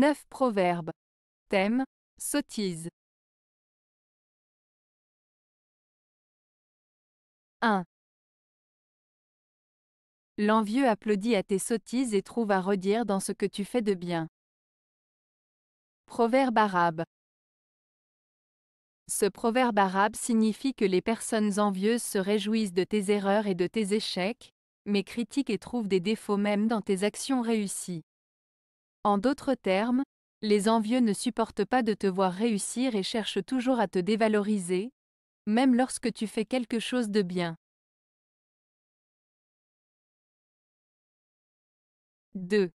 9 proverbes. Thème Sottise. 1. L'envieux applaudit à tes sottises et trouve à redire dans ce que tu fais de bien. Proverbe arabe. Ce proverbe arabe signifie que les personnes envieuses se réjouissent de tes erreurs et de tes échecs, mais critiquent et trouvent des défauts même dans tes actions réussies. En d'autres termes, les envieux ne supportent pas de te voir réussir et cherchent toujours à te dévaloriser, même lorsque tu fais quelque chose de bien. 2.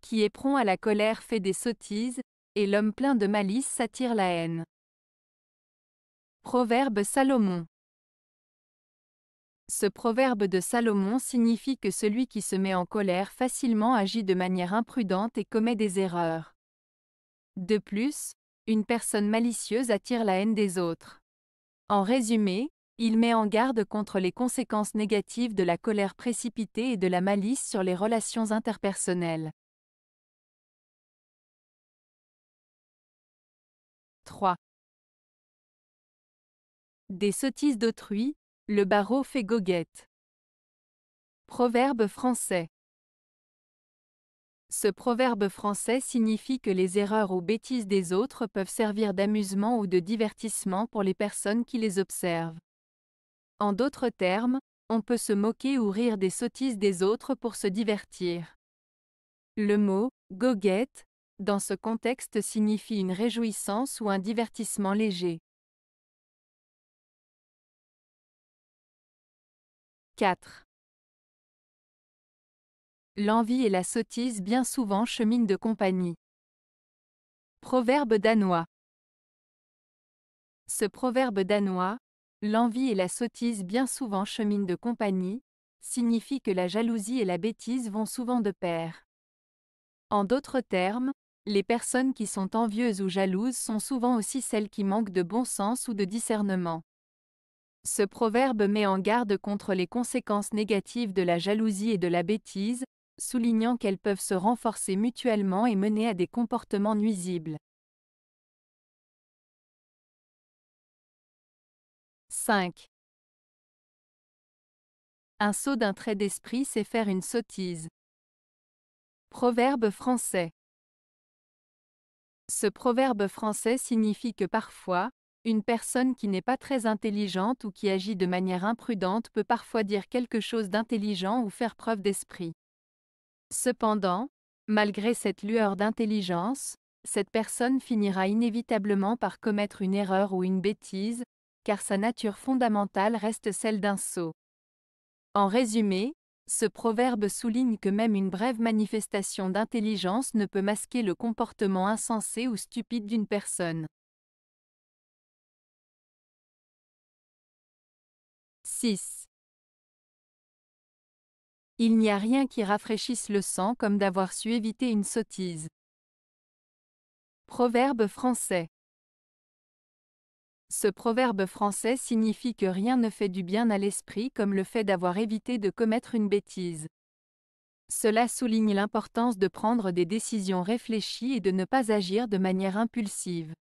Qui est prompt à la colère fait des sottises, et l'homme plein de malice s'attire la haine. Proverbe Salomon ce proverbe de Salomon signifie que celui qui se met en colère facilement agit de manière imprudente et commet des erreurs. De plus, une personne malicieuse attire la haine des autres. En résumé, il met en garde contre les conséquences négatives de la colère précipitée et de la malice sur les relations interpersonnelles. 3. Des sottises d'autrui, le barreau fait goguette. Proverbe français. Ce proverbe français signifie que les erreurs ou bêtises des autres peuvent servir d'amusement ou de divertissement pour les personnes qui les observent. En d'autres termes, on peut se moquer ou rire des sottises des autres pour se divertir. Le mot goguette dans ce contexte signifie une réjouissance ou un divertissement léger. 4. L'envie et la sottise bien souvent cheminent de compagnie. Proverbe danois. Ce proverbe danois, l'envie et la sottise bien souvent cheminent de compagnie, signifie que la jalousie et la bêtise vont souvent de pair. En d'autres termes, les personnes qui sont envieuses ou jalouses sont souvent aussi celles qui manquent de bon sens ou de discernement. Ce proverbe met en garde contre les conséquences négatives de la jalousie et de la bêtise, soulignant qu'elles peuvent se renforcer mutuellement et mener à des comportements nuisibles. 5. Un saut d'un trait d'esprit, c'est faire une sottise. Proverbe français. Ce proverbe français signifie que parfois, une personne qui n'est pas très intelligente ou qui agit de manière imprudente peut parfois dire quelque chose d'intelligent ou faire preuve d'esprit. Cependant, malgré cette lueur d'intelligence, cette personne finira inévitablement par commettre une erreur ou une bêtise, car sa nature fondamentale reste celle d'un sot. En résumé, ce proverbe souligne que même une brève manifestation d'intelligence ne peut masquer le comportement insensé ou stupide d'une personne. 6. Il n'y a rien qui rafraîchisse le sang comme d'avoir su éviter une sottise. Proverbe français. Ce proverbe français signifie que rien ne fait du bien à l'esprit comme le fait d'avoir évité de commettre une bêtise. Cela souligne l'importance de prendre des décisions réfléchies et de ne pas agir de manière impulsive.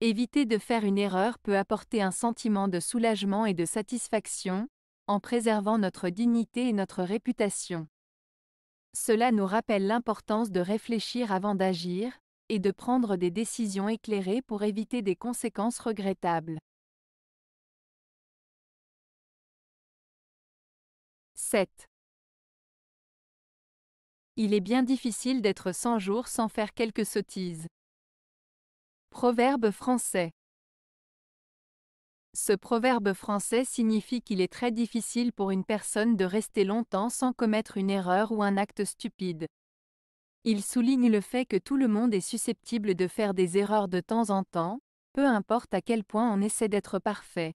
Éviter de faire une erreur peut apporter un sentiment de soulagement et de satisfaction, en préservant notre dignité et notre réputation. Cela nous rappelle l'importance de réfléchir avant d'agir, et de prendre des décisions éclairées pour éviter des conséquences regrettables. 7. Il est bien difficile d'être 100 jours sans faire quelques sottises. Proverbe français. Ce proverbe français signifie qu'il est très difficile pour une personne de rester longtemps sans commettre une erreur ou un acte stupide. Il souligne le fait que tout le monde est susceptible de faire des erreurs de temps en temps, peu importe à quel point on essaie d'être parfait.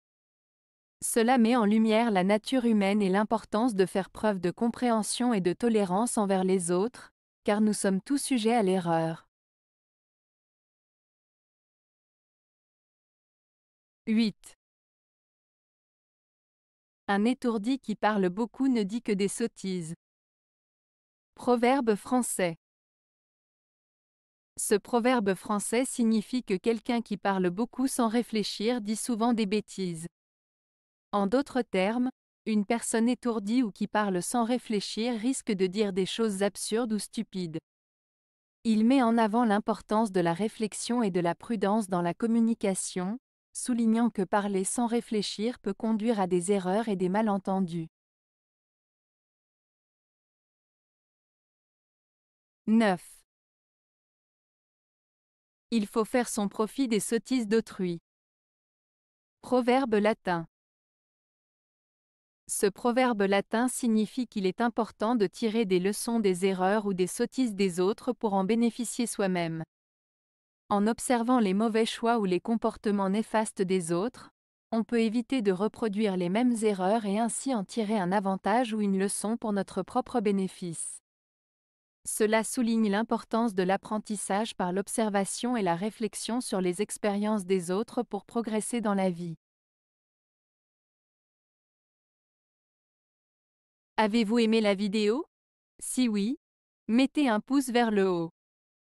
Cela met en lumière la nature humaine et l'importance de faire preuve de compréhension et de tolérance envers les autres, car nous sommes tous sujets à l'erreur. 8. Un étourdi qui parle beaucoup ne dit que des sottises. Proverbe français. Ce proverbe français signifie que quelqu'un qui parle beaucoup sans réfléchir dit souvent des bêtises. En d'autres termes, une personne étourdie ou qui parle sans réfléchir risque de dire des choses absurdes ou stupides. Il met en avant l'importance de la réflexion et de la prudence dans la communication, soulignant que parler sans réfléchir peut conduire à des erreurs et des malentendus. 9. Il faut faire son profit des sottises d'autrui. Proverbe latin. Ce proverbe latin signifie qu'il est important de tirer des leçons des erreurs ou des sottises des autres pour en bénéficier soi-même. En observant les mauvais choix ou les comportements néfastes des autres, on peut éviter de reproduire les mêmes erreurs et ainsi en tirer un avantage ou une leçon pour notre propre bénéfice. Cela souligne l'importance de l'apprentissage par l'observation et la réflexion sur les expériences des autres pour progresser dans la vie. Avez-vous aimé la vidéo Si oui, mettez un pouce vers le haut.